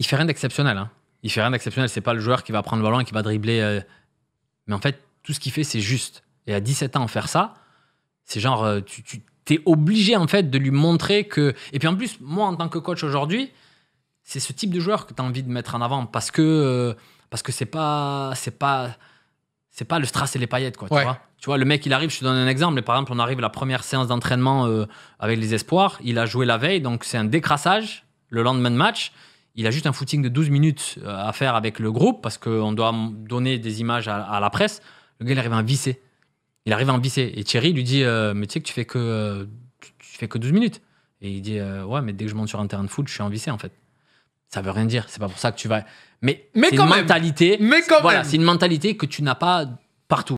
il fait rien d'exceptionnel. Hein. Il fait rien d'exceptionnel. C'est pas le joueur qui va prendre le ballon et qui va dribbler. Euh. Mais en fait, tout ce qu'il fait, c'est juste. Et à 17 ans, faire ça, c'est genre, euh, tu, es obligé en fait de lui montrer que. Et puis en plus, moi, en tant que coach aujourd'hui, c'est ce type de joueur que tu as envie de mettre en avant parce que euh, parce que c'est pas c'est pas c'est pas le strass et les paillettes quoi. Tu, vois le mec, il arrive. Je te donne un exemple. Par exemple, on arrive la première séance d'entraînement avec les espoirs. Il a joué la veille, donc c'est un décrassage le lendemain de match il a juste un footing de 12 minutes euh, à faire avec le groupe parce qu'on doit donner des images à, la presse. Le gars, il arrive à en visser. Il arrive à en visser. Et Thierry lui dit euh, Mais tu sais que tu fais que, euh, tu fais que 12 minutes. Et il dit Ouais, mais dès que je monte sur un terrain de foot, je suis en vissé en fait. Ça veut rien dire. C'est pas pour ça que tu vas. Mais, mais mentalité. voilà, c'est une mentalité que tu n'as pas partout.